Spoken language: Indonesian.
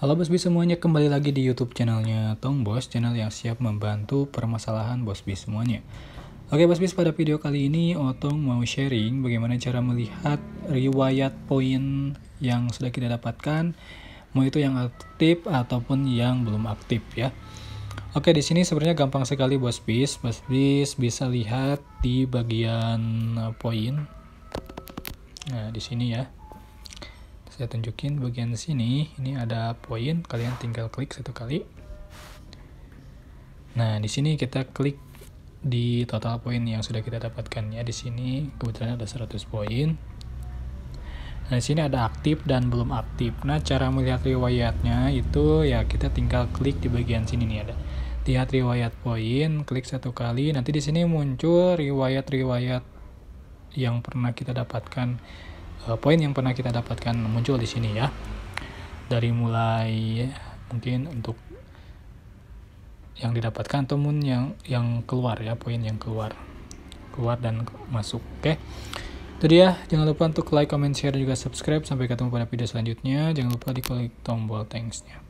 Halo bis semuanya, kembali lagi di YouTube channelnya Tong Bos, channel yang siap membantu permasalahan bis semuanya. Oke bis pada video kali ini Otong mau sharing bagaimana cara melihat riwayat poin yang sudah kita dapatkan, mau itu yang aktif ataupun yang belum aktif ya. Oke, di sini sebenarnya gampang sekali bos bos bis bisa lihat di bagian poin. Nah, di sini ya saya tunjukin bagian sini ini ada poin kalian tinggal klik satu kali nah di sini kita klik di total poin yang sudah kita dapatkan ya di sini kebetulan ada 100 poin nah di sini ada aktif dan belum aktif nah cara melihat riwayatnya itu ya kita tinggal klik di bagian sini nih ada lihat riwayat poin klik satu kali nanti di sini muncul riwayat-riwayat yang pernah kita dapatkan uh, poin yang pernah kita dapatkan muncul di sini ya. Dari mulai mungkin untuk yang didapatkan ataupun yang yang keluar ya, poin yang keluar. Keluar dan masuk. Oke. Okay? Itu dia, jangan lupa untuk like, comment, share, juga subscribe. Sampai ketemu pada video selanjutnya. Jangan lupa diklik tombol thanksnya